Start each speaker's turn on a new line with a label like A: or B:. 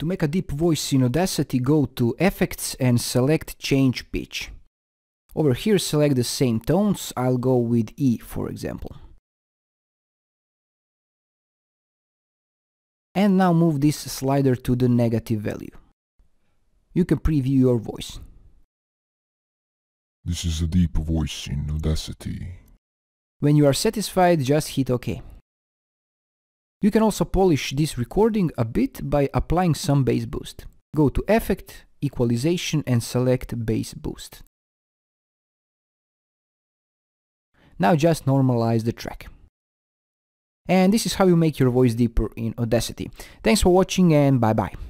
A: To make a deep voice in Audacity, go to Effects and select Change Pitch. Over here select the same tones, I'll go with E for example.
B: And now move this slider to the
A: negative value. You can preview your voice.
C: This is a deep voice in Audacity.
A: When you are satisfied, just hit OK. You can also polish this recording a bit by applying some bass boost. Go to Effect, Equalization and select Bass Boost.
B: Now just normalize the track. And this is how you make your voice deeper in Audacity. Thanks for watching and bye bye.